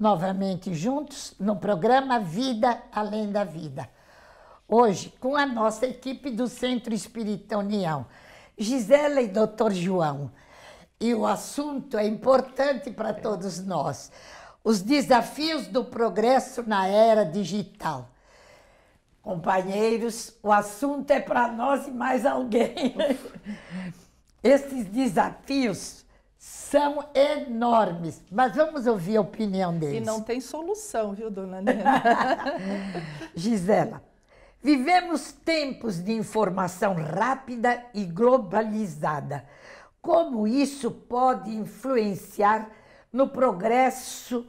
novamente juntos no programa Vida Além da Vida. Hoje, com a nossa equipe do Centro Espírita União, Gisela e Dr. João. E o assunto é importante para é. todos nós: os desafios do progresso na era digital. Companheiros, o assunto é para nós e mais alguém. Esses desafios são enormes, mas vamos ouvir a opinião deles. E não tem solução, viu, dona Nena? Gisela, vivemos tempos de informação rápida e globalizada. Como isso pode influenciar no progresso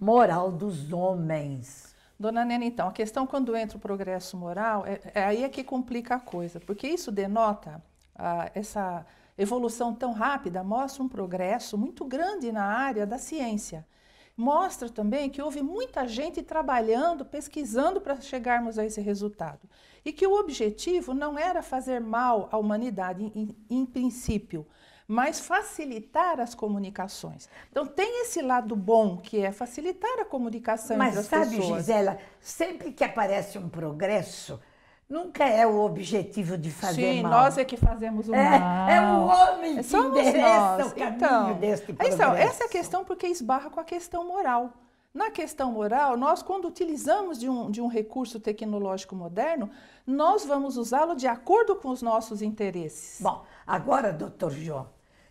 moral dos homens? Dona Nena, então, a questão quando entra o progresso moral, é, é aí é que complica a coisa, porque isso denota ah, essa evolução tão rápida mostra um progresso muito grande na área da ciência. Mostra também que houve muita gente trabalhando, pesquisando para chegarmos a esse resultado. E que o objetivo não era fazer mal à humanidade, em, em princípio, mas facilitar as comunicações. Então tem esse lado bom que é facilitar a comunicação mas entre as pessoas. Mas sabe, Gisela, sempre que aparece um progresso, Nunca é o objetivo de fazer Sim, mal. Sim, nós é que fazemos o é, é mal. É o homem é que Somos nós. o caminho então, deste progresso. Então, essa é a questão porque esbarra com a questão moral. Na questão moral, nós, quando utilizamos de um, de um recurso tecnológico moderno, nós vamos usá-lo de acordo com os nossos interesses. Bom, agora, doutor João,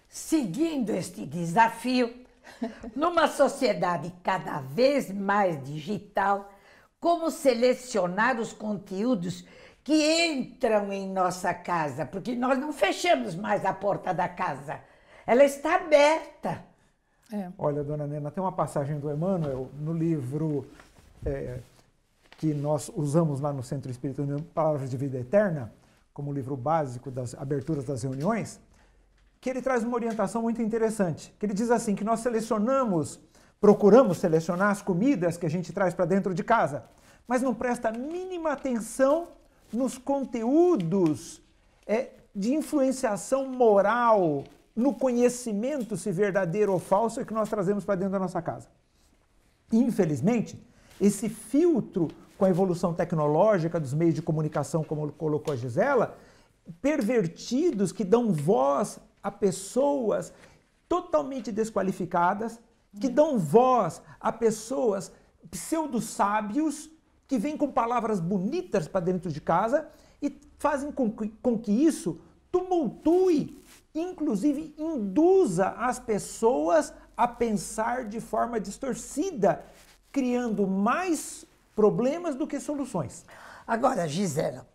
seguindo este desafio, numa sociedade cada vez mais digital, como selecionar os conteúdos que entram em nossa casa, porque nós não fechamos mais a porta da casa, ela está aberta. É. Olha, dona Nena, tem uma passagem do Emmanuel no livro é, que nós usamos lá no Centro Espírita União, Palavras de Vida Eterna, como livro básico das aberturas das reuniões, que ele traz uma orientação muito interessante, que ele diz assim, que nós selecionamos, procuramos selecionar as comidas que a gente traz para dentro de casa, mas não presta a mínima atenção nos conteúdos é, de influenciação moral, no conhecimento, se verdadeiro ou falso, é que nós trazemos para dentro da nossa casa. Infelizmente, esse filtro com a evolução tecnológica dos meios de comunicação, como colocou a Gisela, pervertidos que dão voz a pessoas totalmente desqualificadas, que hum. dão voz a pessoas pseudo-sábios que vêm com palavras bonitas para dentro de casa e fazem com que, com que isso tumultue, inclusive induza as pessoas a pensar de forma distorcida, criando mais problemas do que soluções. Agora, Gisela,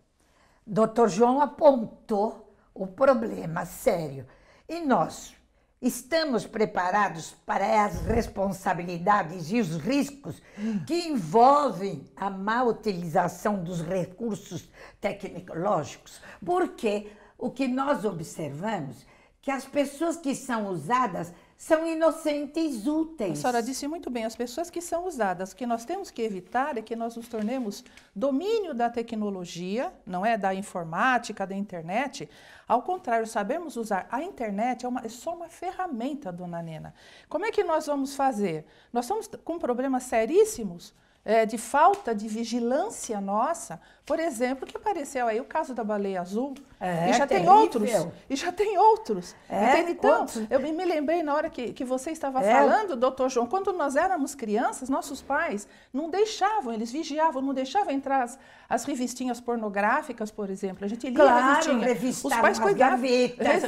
Dr. João apontou o problema sério. E nós, Estamos preparados para as responsabilidades e os riscos que envolvem a má utilização dos recursos tecnológicos, porque o que nós observamos é que as pessoas que são usadas são inocentes úteis. A senhora disse muito bem, as pessoas que são usadas, o que nós temos que evitar é que nós nos tornemos domínio da tecnologia, não é da informática, da internet. Ao contrário, sabemos usar a internet é, uma, é só uma ferramenta, dona Nena. Como é que nós vamos fazer? Nós estamos com problemas seríssimos é, de falta de vigilância nossa. Por exemplo, que apareceu aí o caso da baleia azul, é, e, já tem outros. E já tem outros. É, então, quantos? eu me lembrei na hora que, que você estava é. falando, doutor João, quando nós éramos crianças, nossos pais não deixavam, eles vigiavam, não deixavam entrar as, as revistinhas pornográficas, por exemplo. A gente lia claro, a revistinha. os pais cuidavam.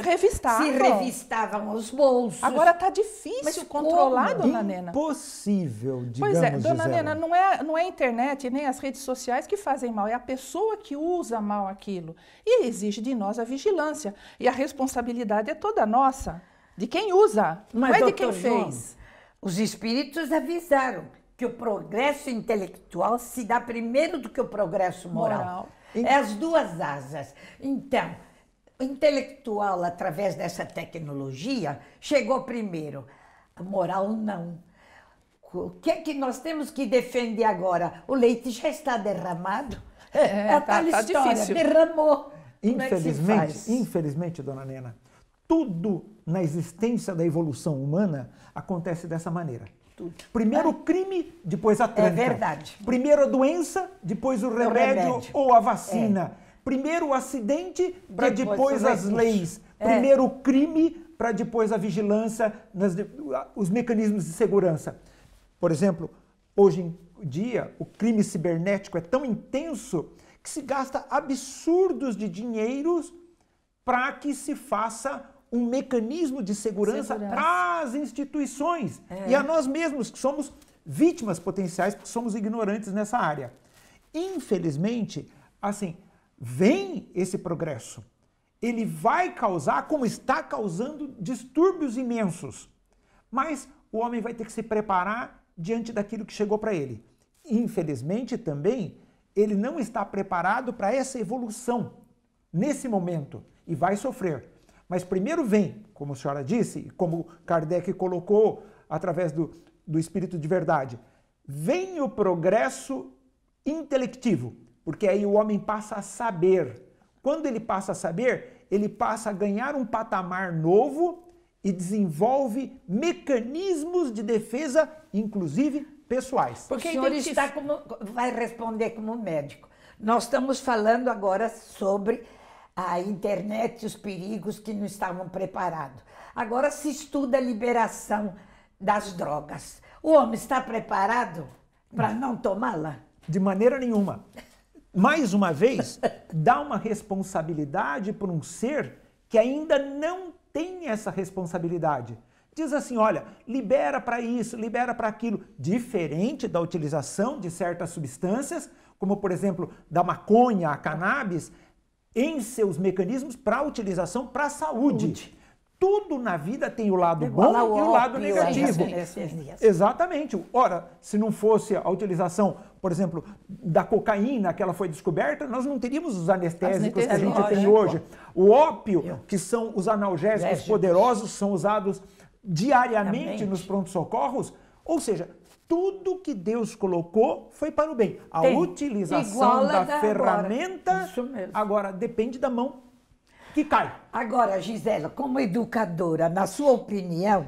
revistavam. Se revistavam os bolsos. Agora está difícil Mas controlar, como? dona Nena. Impossível, digamos. Pois é, dona Gisela. Nena, não é, não é a internet nem as redes sociais que fazem mal, é a pessoa que usa mal aquilo. E exige de nós a vigilância. E a responsabilidade é toda nossa, de quem usa, mas, não é de quem João, fez. Os espíritos avisaram que o progresso intelectual se dá primeiro do que o progresso moral. moral. É as duas asas. Então, o intelectual, através dessa tecnologia, chegou primeiro. A moral, não. O que é que nós temos que defender agora? O leite já está derramado. É, é a tá, tal tá história, difícil. derramou. É infelizmente, é infelizmente, dona Nena, tudo na existência da evolução humana acontece dessa maneira. Tudo. Primeiro o é. crime, depois a tranca. É verdade. Primeiro a doença, depois o é remédio, o remédio. ou a vacina. É. Primeiro o acidente, para depois, depois as leis. É. Primeiro o crime, para depois a vigilância, nas, os mecanismos de segurança. Por exemplo, hoje em dia, o crime cibernético é tão intenso que se gasta absurdos de dinheiros para que se faça um mecanismo de segurança, às para as instituições é. e a nós mesmos, que somos vítimas potenciais, porque somos ignorantes nessa área. Infelizmente, assim, vem esse progresso. Ele vai causar, como está causando, distúrbios imensos. Mas o homem vai ter que se preparar diante daquilo que chegou para ele. Infelizmente, também, ele não está preparado para essa evolução nesse momento e vai sofrer. Mas primeiro vem, como a senhora disse, como Kardec colocou através do, do espírito de verdade, vem o progresso intelectivo, porque aí o homem passa a saber. Quando ele passa a saber, ele passa a ganhar um patamar novo e desenvolve mecanismos de defesa, inclusive pessoais. Porque o senhor está como, vai responder como médico. Nós estamos falando agora sobre a internet e os perigos que não estavam preparados. Agora se estuda a liberação das drogas. O homem está preparado para não tomá-la? De maneira nenhuma. Mais uma vez, dá uma responsabilidade para um ser que ainda não tem essa responsabilidade. Diz assim: olha, libera para isso, libera para aquilo, diferente da utilização de certas substâncias, como por exemplo da maconha, a cannabis, em seus mecanismos para utilização para a saúde. saúde. Tudo na vida tem o lado é Igual bom e o lado negativo. É é Exatamente. Ora, se não fosse a utilização, por exemplo, da cocaína que ela foi descoberta, nós não teríamos os anestésicos que a gente tem hoje. O ópio, que são os analgésicos poderosos, são usados diariamente nos prontos-socorros. Ou seja, tudo que Deus colocou foi para o bem. A Tem. utilização da, da ferramenta agora. agora depende da mão que cai. Agora, Gisela, como educadora, na sua opinião,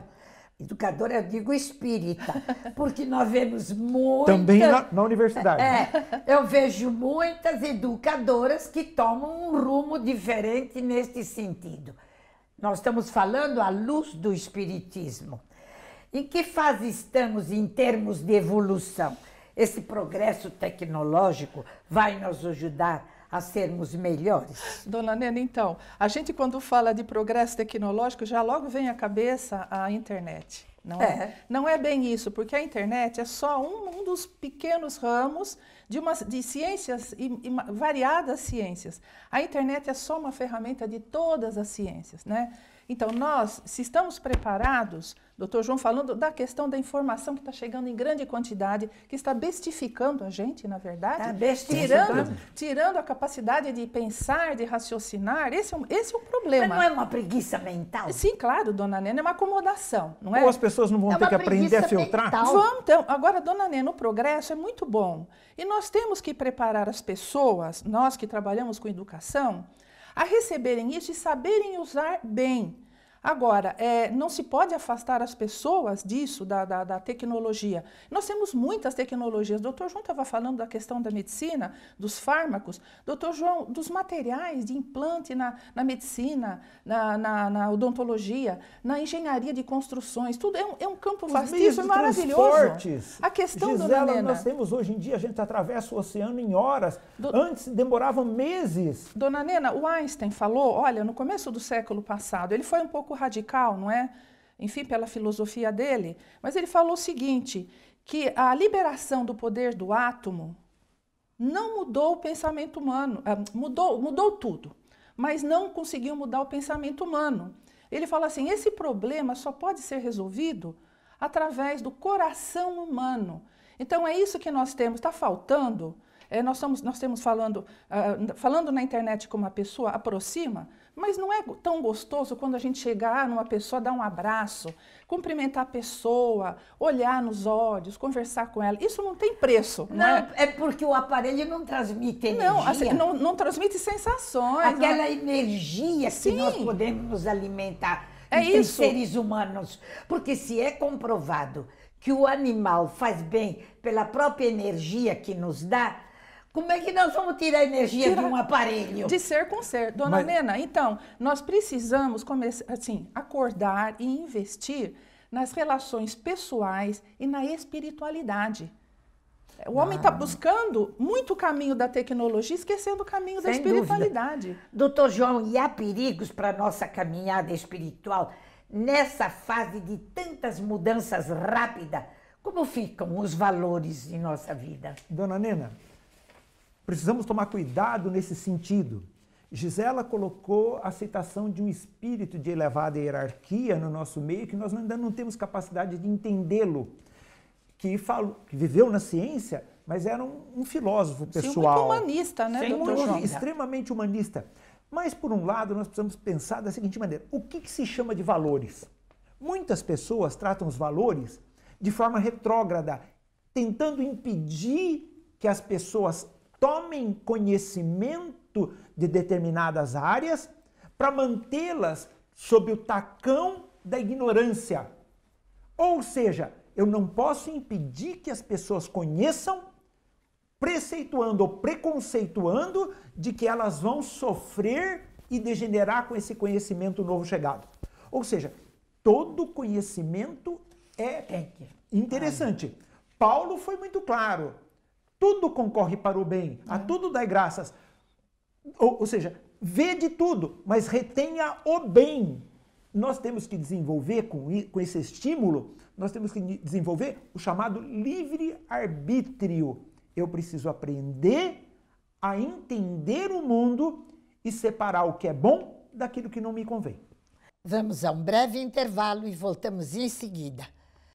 educadora eu digo espírita, porque nós vemos muitas... Também na, na universidade. É, eu vejo muitas educadoras que tomam um rumo diferente neste sentido. Nós estamos falando à luz do Espiritismo. Em que fase estamos em termos de evolução? Esse progresso tecnológico vai nos ajudar a sermos melhores? Dona Nena, então, a gente quando fala de progresso tecnológico, já logo vem à cabeça a internet. Não é, é não é bem isso, porque a internet é só um, um dos pequenos ramos de, uma, de ciências e, e variadas ciências. A internet é só uma ferramenta de todas as ciências, né? Então, nós, se estamos preparados, doutor João, falando da questão da informação que está chegando em grande quantidade, que está bestificando a gente, na verdade, tá tirando, tirando a capacidade de pensar, de raciocinar, esse é, um, esse é um problema. Mas não é uma preguiça mental? Sim, claro, dona Nena, é uma acomodação, não é? Ou as pessoas não vão é ter que aprender a filtrar? Mental. Vão, então. Agora, dona Nena, o progresso é muito bom. E nós temos que preparar as pessoas, nós que trabalhamos com educação, a receberem isso e saberem usar bem Agora, é, não se pode afastar as pessoas disso, da, da, da tecnologia. Nós temos muitas tecnologias. O doutor João estava falando da questão da medicina, dos fármacos. Doutor João, dos materiais de implante na, na medicina, na, na, na odontologia, na engenharia de construções. Tudo é um, é um campo vastíssimo e maravilhoso. A questão, Gisela, dona Nena, nós temos hoje em dia, a gente atravessa o oceano em horas. Do, Antes demoravam meses. Dona Nena, o Einstein falou, olha, no começo do século passado, ele foi um pouco pouco radical, não é? Enfim, pela filosofia dele. Mas ele falou o seguinte: que a liberação do poder do átomo não mudou o pensamento humano, ah, mudou, mudou tudo, mas não conseguiu mudar o pensamento humano. Ele fala assim: esse problema só pode ser resolvido através do coração humano. Então é isso que nós temos, está faltando. É, nós, estamos, nós temos falando, uh, falando na internet com uma pessoa, aproxima, mas não é tão gostoso quando a gente chegar numa pessoa, dar um abraço, cumprimentar a pessoa, olhar nos olhos, conversar com ela. Isso não tem preço. Não, né? não é? porque o aparelho não transmite energia. Não, assim, não, não, transmite sensações. Né? Aquela não... energia Sim. que nós podemos nos alimentar é entre isso. seres humanos. Porque se é comprovado que o animal faz bem pela própria energia que nos dá, como é que nós vamos tirar a energia tirar de um aparelho? De ser com ser. Dona Mas... Nena, então, nós precisamos começar, assim, acordar e investir nas relações pessoais e na espiritualidade. O homem está ah. buscando muito o caminho da tecnologia, esquecendo o caminho Sem da espiritualidade. Dúvida. Doutor João, e há perigos para nossa caminhada espiritual nessa fase de tantas mudanças rápidas? Como ficam os valores em nossa vida? Dona Nena, Precisamos tomar cuidado nesse sentido. Gisela colocou a aceitação de um espírito de elevada hierarquia no nosso meio que nós ainda não temos capacidade de entendê-lo. Que, falou, que viveu na ciência, mas era um, um filósofo pessoal. Sim, muito humanista, né, Sim, doutor João? Extremamente humanista. Mas, por um lado, nós precisamos pensar da seguinte maneira: o que, que se chama de valores? Muitas pessoas tratam os valores de forma retrógrada, tentando impedir que as pessoas tomem conhecimento de determinadas áreas para mantê-las sob o tacão da ignorância. Ou seja, eu não posso impedir que as pessoas conheçam, preceituando ou preconceituando de que elas vão sofrer e degenerar com esse conhecimento novo chegado. Ou seja, todo conhecimento é interessante. Paulo foi muito claro. Tudo concorre para o bem, a é. tudo dai graças. Ou, ou seja, vê de tudo, mas retenha o bem. Nós temos que desenvolver com, com esse estímulo, nós temos que desenvolver o chamado livre-arbítrio. Eu preciso aprender a entender o mundo e separar o que é bom daquilo que não me convém. Vamos a um breve intervalo e voltamos em seguida.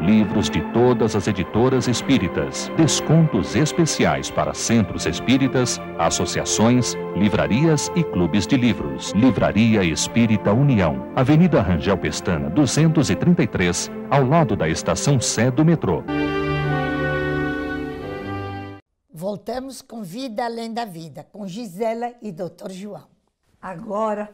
livros de todas as editoras espíritas, descontos especiais para centros espíritas, associações, livrarias e clubes de livros. Livraria Espírita União, Avenida Rangel Pestana, 233, ao lado da estação Sé do metrô. Voltamos com Vida Além da Vida, com Gisela e Dr. João. Agora,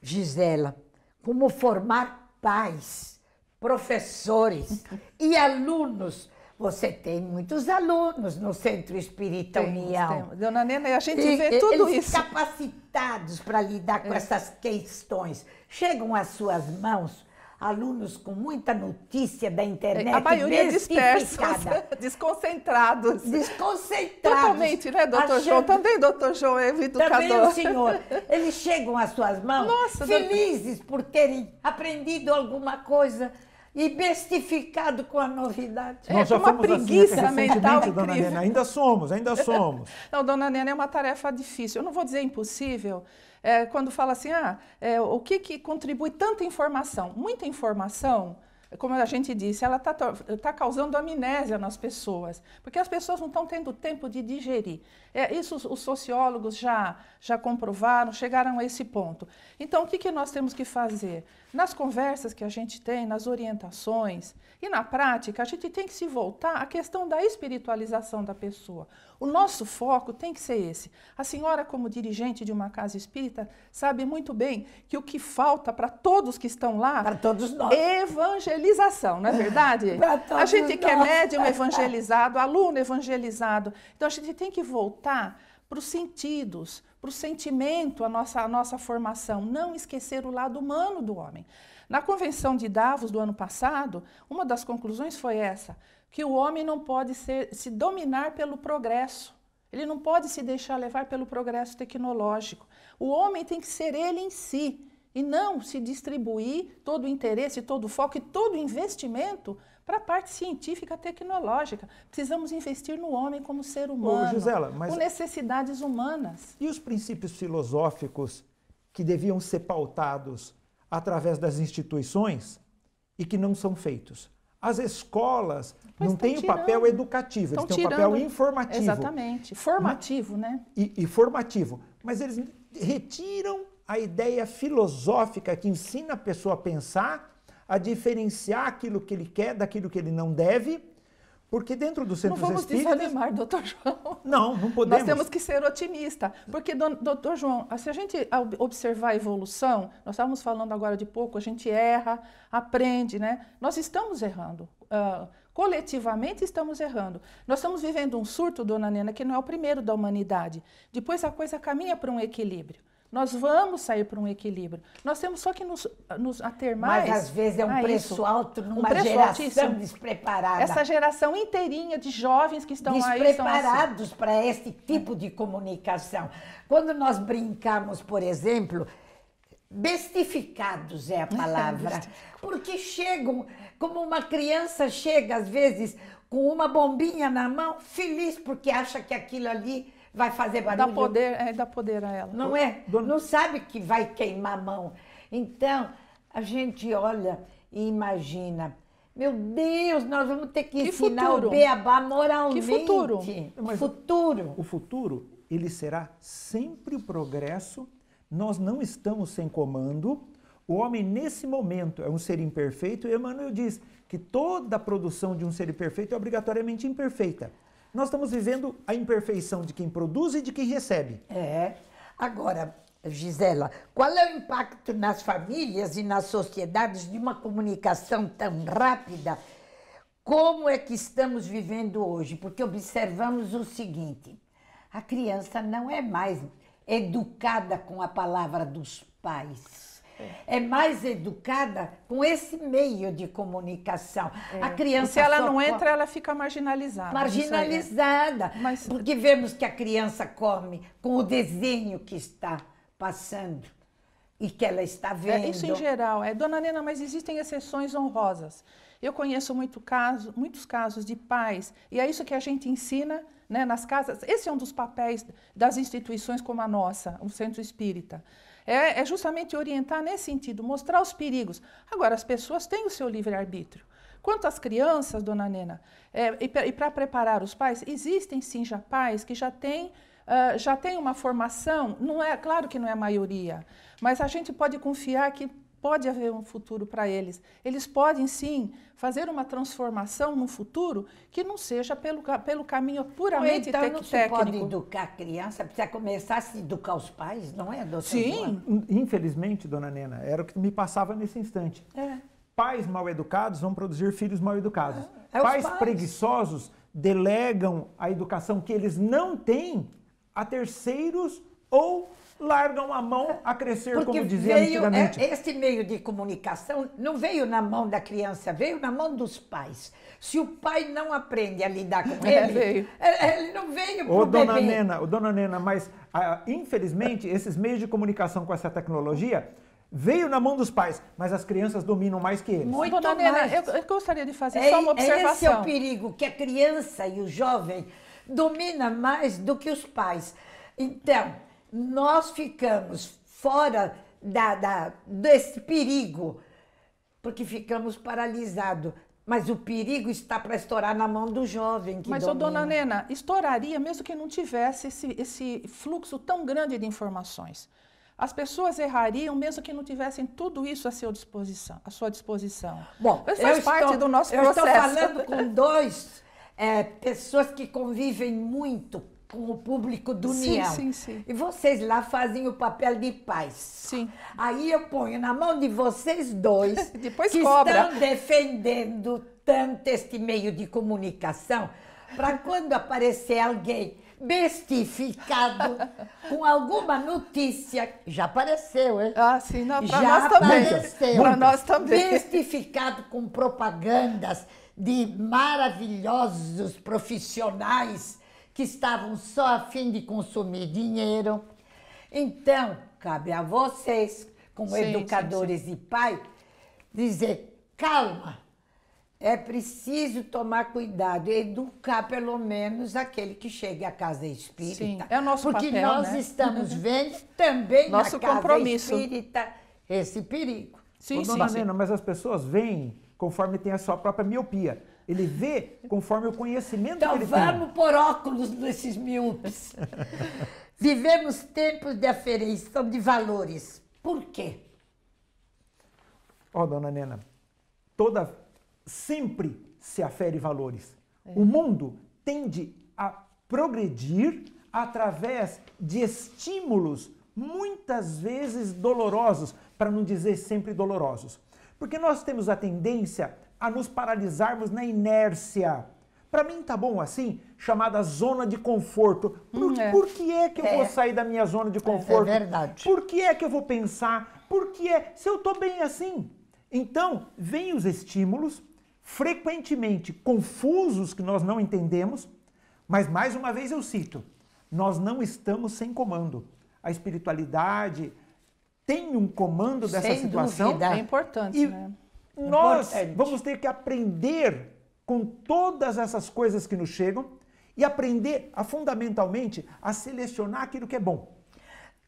Gisela, como formar paz? professores e alunos. Você tem muitos alunos no Centro Espírita temos, União. Temos. Dona Nena, a gente e, vê tudo eles isso. capacitados para lidar com é. essas questões. Chegam às suas mãos alunos com muita notícia da internet. A maioria dispersos, desconcentrados. Desconcentrados. Totalmente, né, doutor achando... João? Também, doutor João, é educador. Também o senhor. Eles chegam às suas mãos Nossa, felizes doutor... por terem aprendido alguma coisa e bestificado com a novidade. É, já uma fomos assim preguiça assim, mental dona incrível. Nena. Ainda somos, ainda somos. não, dona Nena, é uma tarefa difícil. Eu não vou dizer impossível. É, quando fala assim, ah, é, o que, que contribui tanta informação? Muita informação como a gente disse, ela está tá causando amnésia nas pessoas, porque as pessoas não estão tendo tempo de digerir. É, isso os sociólogos já, já comprovaram, chegaram a esse ponto. Então, o que, que nós temos que fazer? Nas conversas que a gente tem, nas orientações e na prática, a gente tem que se voltar à questão da espiritualização da pessoa. O nosso foco tem que ser esse. A senhora, como dirigente de uma casa espírita, sabe muito bem que o que falta para todos que estão lá. Para todos nós. É evangelização, não é verdade? para todos A gente é nós. quer médium evangelizado, aluno evangelizado. Então a gente tem que voltar para os sentidos, para o sentimento, a nossa, a nossa formação, não esquecer o lado humano do homem. Na Convenção de Davos do ano passado, uma das conclusões foi essa: que o homem não pode ser, se dominar pelo progresso. Ele não pode se deixar levar pelo progresso tecnológico. O homem tem que ser ele em si e não se distribuir todo o interesse, todo o foco e todo o investimento para a parte científica tecnológica. Precisamos investir no homem como ser humano, Ô, Gisela, mas... com necessidades humanas. E os princípios filosóficos que deviam ser pautados através das instituições e que não são feitos? As escolas não têm o papel educativo, eles têm o um papel informativo. Exatamente. É? Formativo, né? E, e, formativo. Mas eles retiram a ideia filosófica que ensina a pessoa a pensar a diferenciar aquilo que ele quer daquilo que ele não deve, porque dentro do centro espírita... Não vamos espíritas... desanimar, doutor João. Não, não podemos. Nós temos que ser otimistas, porque, doutor João, ah, se a gente observar a evolução, nós estávamos falando agora de pouco, a gente erra, aprende, né? Nós estamos errando. Uh, coletivamente estamos errando. Nós estamos vivendo um surto, dona Nena, que não é o primeiro da humanidade. Depois a coisa caminha para um equilíbrio. Nós vamos sair para um equilíbrio. Nós temos só que nos, nos ater mais. Mas às vezes é um preço isso. alto numa um preço geração altíssimo. despreparada. Essa geração inteirinha de jovens que estão assim. despreparados assim. para esse tipo de comunicação. Quando nós brincamos, por exemplo, bestificados é a palavra, porque chegam como uma criança chega às vezes com uma bombinha na mão, feliz porque acha que aquilo ali vai fazer barulho. Dá poder, é, dá poder a ela. Não é? Não sabe que vai queimar a mão. Então, a gente olha e imagina. Meu Deus, nós vamos ter que, que ensinar futuro? o beabá moralmente. Que futuro? Mas futuro. O futuro, ele será sempre o progresso. Nós não estamos sem comando. O homem, nesse momento, é um ser imperfeito. E Emmanuel diz que toda a produção de um ser imperfeito é obrigatoriamente imperfeita. Nós estamos vivendo a imperfeição de quem produz e de quem recebe. É. Agora, Gisela, qual é o impacto nas famílias e nas sociedades de uma comunicação tão rápida? Como é que estamos vivendo hoje? Porque observamos o seguinte: a criança não é mais educada com a palavra dos pais. É. é mais educada com esse meio de comunicação. É. A criança e se ela não entra, ela fica marginalizada. É. Marginalizada, Mas... porque vemos que a criança come com o desenho que está passando e que ela está é, vendo. É, isso em geral. É, dona Nena, mas existem exceções honrosas. Eu conheço muito caso, muitos casos de pais, e é isso que a gente ensina né, nas casas. Esse é um dos papéis das instituições como a nossa, o Centro Espírita. É, é justamente orientar nesse sentido, mostrar os perigos. Agora, as pessoas têm o seu livre-arbítrio. Quanto às crianças, dona Nena, é, e para preparar os pais, existem sim já pais que já têm Uh, já tem uma formação, não é claro que não é a maioria, mas a gente pode confiar que pode haver um futuro para eles. Eles podem sim fazer uma transformação no futuro que não seja pelo, pelo caminho puramente então, técnico. Então não se pode educar a criança, precisa começar a se educar os pais, não é, doutora? Sim. Infelizmente, dona Nena, era o que me passava nesse instante. É. Pais mal educados vão produzir filhos mal educados. É. É pais, pais preguiçosos delegam a educação que eles não têm a terceiros ou largam a mão a crescer, Porque como dizia veio, antigamente. É, este meio de comunicação não veio na mão da criança, veio na mão dos pais. Se o pai não aprende a lidar com é, ele, é, é, ele não veio para o dona bebê. Nena, o dona Nena, mas ah, infelizmente esses meios de comunicação com essa tecnologia veio na mão dos pais, mas as crianças dominam mais que eles. Muito Dona mais. Nena, eu, eu, gostaria de fazer é, só uma observação. Esse é o perigo, que a criança e o jovem domina mais do que os pais. Então, nós ficamos fora da, da, desse perigo, porque ficamos paralisados. Mas o perigo está para estourar na mão do jovem. Mas, domina. dona Nena, estouraria mesmo que não tivesse esse, esse fluxo tão grande de informações. As pessoas errariam mesmo que não tivessem tudo isso à sua disposição. À sua disposição. Bom, isso faz parte estou, do nosso processo. Eu estou falando com dois é, pessoas que convivem muito com o público do sim, União. Sim, sim. E vocês lá fazem o papel de pais. Sim. Aí eu ponho na mão de vocês dois Depois que cobra. estão defendendo tanto este meio de comunicação para quando aparecer alguém bestificado com alguma notícia. Já apareceu, hein? Ah, sim, não, pra Já nós apareceu. Para nós também. Bestificado com propagandas de maravilhosos profissionais que estavam só a fim de consumir dinheiro. Então, cabe a vocês, como sim, educadores sim, sim. e pai, dizer: calma, é preciso tomar cuidado, educar pelo menos aquele que chega à casa espírita. Sim, é o nosso Porque papel, nós né? estamos uhum. vendo também nosso na casa compromisso. espírita esse perigo. Sim, Ô, dona sim, Nena, mas as pessoas veem conforme tem a sua própria miopia. Ele vê conforme o conhecimento então, que ele tem. Então vamos por óculos nesses miúdos. Vivemos tempos de aferição de valores. Por quê? Ó, oh, dona Nena, toda sempre se afere valores. É. O mundo tende a progredir através de estímulos muitas vezes dolorosos, para não dizer sempre dolorosos. Porque nós temos a tendência a nos paralisarmos na inércia. Para mim tá bom assim, chamada zona de conforto. Por, hum, é. por que é que eu é. vou sair da minha zona de é, é conforto? É verdade. Por que é que eu vou pensar? Por que é? Se eu tô bem assim. Então, vem os estímulos, frequentemente confusos que nós não entendemos, mas mais uma vez eu cito, nós não estamos sem comando. A espiritualidade tem um comando dessa Sem situação. Dúvida. É importante, e, né? É nós Importante. vamos ter que aprender com todas essas coisas que nos chegam e aprender a fundamentalmente a selecionar aquilo que é bom.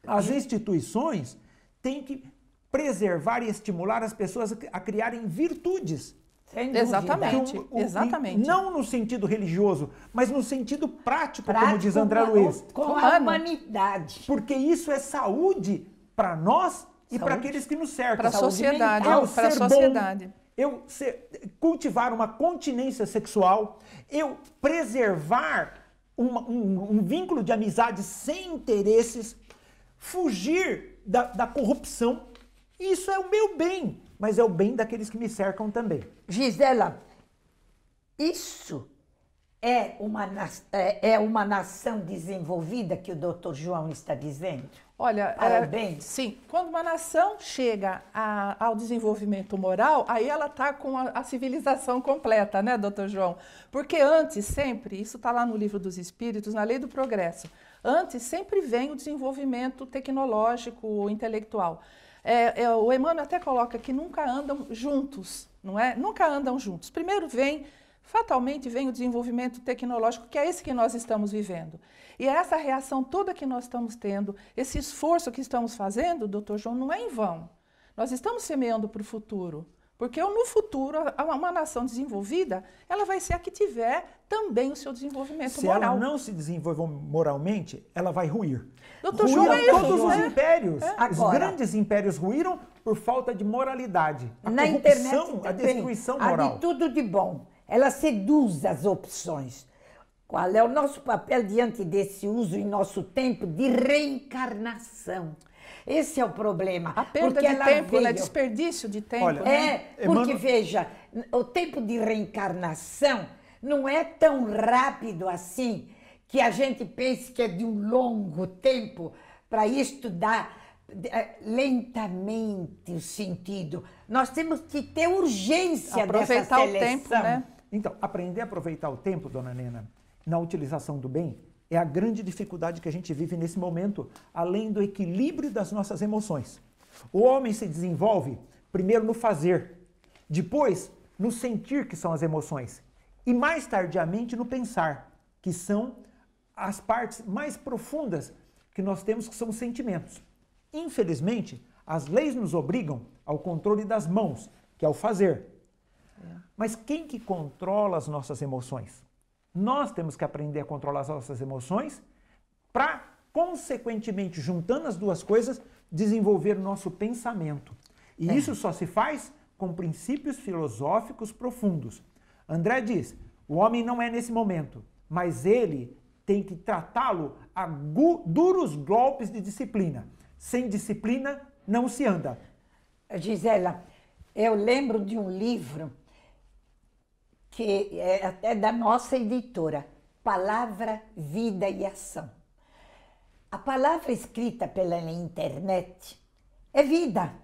As instituições têm que preservar e estimular as pessoas a criarem virtudes. Exatamente, um, um, exatamente. Não no sentido religioso, mas no sentido prático, prático como diz André Luiz. com a humanidade. Porque isso é saúde para nós e para aqueles que nos cercam. Para a sociedade, para a sociedade. Bom, eu ser, cultivar uma continência sexual, eu preservar uma, um, um, vínculo de amizade sem interesses, fugir da, da corrupção. Isso é o meu bem, mas é o bem daqueles que me cercam também. Gisela, isso é uma, é, é uma nação desenvolvida que o doutor João está dizendo? Olha, é, Parabéns. sim, quando uma nação chega a, ao desenvolvimento moral, aí ela está com a, a, civilização completa, né, doutor João? Porque antes, sempre, isso está lá no livro dos Espíritos, na Lei do Progresso, antes sempre vem o desenvolvimento tecnológico, intelectual. É, é, o Emmanuel até coloca que nunca andam juntos, não é? Nunca andam juntos. Primeiro vem fatalmente vem o desenvolvimento tecnológico, que é esse que nós estamos vivendo. E é essa reação toda que nós estamos tendo, esse esforço que estamos fazendo, doutor João, não é em vão. Nós estamos semeando para o futuro. Porque no futuro, uma nação desenvolvida, ela vai ser a que tiver também o seu desenvolvimento se moral. Se ela não se desenvolve moralmente, ela vai ruir. Doutor Ruíram João, é isso, todos né? os é. impérios. É? Agora, os grandes impérios ruíram por falta de moralidade. A na corrupção, internet a destruição moral. Há de tudo de bom. Ela seduz as opções. Qual é o nosso papel diante desse uso em nosso tempo de reencarnação? Esse é o problema. A perda porque de ela tempo, né? veio... né? Desperdício de tempo. Olha, né? É, porque Emmanuel... veja, o tempo de reencarnação não é tão rápido assim que a gente pense que é de um longo tempo para estudar eh, lentamente o sentido. Nós temos que ter urgência Aproveitar dessa seleção. o tempo, né? Então, aprender a aproveitar o tempo, dona Nena, na utilização do bem, é a grande dificuldade que a gente vive nesse momento, além do equilíbrio das nossas emoções. O homem se desenvolve primeiro no fazer, depois no sentir, que são as emoções, e mais tardiamente no pensar, que são as partes mais profundas que nós temos, que são os sentimentos. Infelizmente, as leis nos obrigam ao controle das mãos, que é o fazer, mas quem que controla as nossas emoções? Nós temos que aprender a controlar as nossas emoções para, consequentemente, juntando as duas coisas, desenvolver nosso pensamento. E é. isso só se faz com princípios filosóficos profundos. André diz: o homem não é nesse momento, mas ele tem que tratá-lo a duros golpes de disciplina. Sem disciplina não se anda. Gisela, eu lembro de um livro que é até da nossa editora, Palavra, Vida e Ação. A palavra escrita pela internet é vida,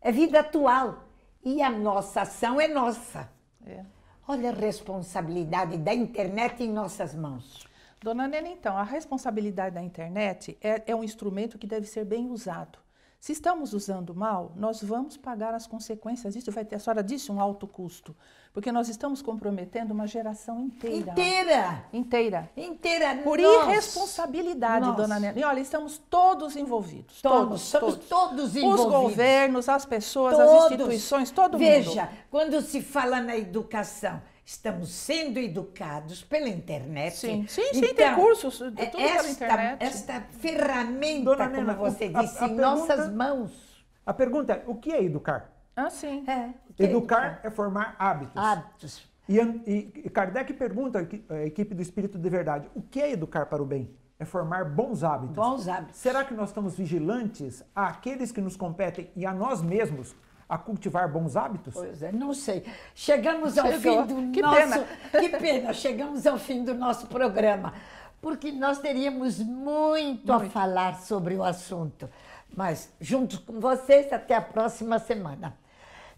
é vida atual e a nossa ação é nossa. É. Olha a responsabilidade da internet em nossas mãos. Dona Nena, então, a responsabilidade da internet é, é um instrumento que deve ser bem usado. Se estamos usando mal, nós vamos pagar as consequências disso. Vai ter, a senhora disse, um alto custo. Porque nós estamos comprometendo uma geração inteira. Inteira! Inteira. Inteira. Por nós. irresponsabilidade, nós. dona Nena. E olha, estamos todos envolvidos. Todos. Estamos todos. todos envolvidos. Os governos, as pessoas, todos. as instituições, todo Veja, mundo. Veja, quando se fala na educação, estamos sendo educados pela internet. Sim, sim, então, tem cursos, é tudo esta, pela internet. Esta ferramenta, Dona como Nena, você disse, a, a em pergunta, nossas mãos. A pergunta é, o que é educar? Ah, sim. É, é educar, é educar, é formar hábitos. Hábitos. E, e Kardec pergunta à equipe do Espírito de Verdade, o que é educar para o bem? é formar bons hábitos. Bons hábitos. Será que nós estamos vigilantes àqueles que nos competem e a nós mesmos a cultivar bons hábitos? Pois é, não sei. Chegamos ao Chegou. fim do que nosso. Pena. Que pena, chegamos ao fim do nosso programa, porque nós teríamos muito, muito. a falar sobre o assunto. Mas junto com vocês, até a próxima semana.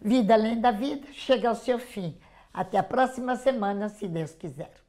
Vida além da vida chega ao seu fim. Até a próxima semana, se Deus quiser.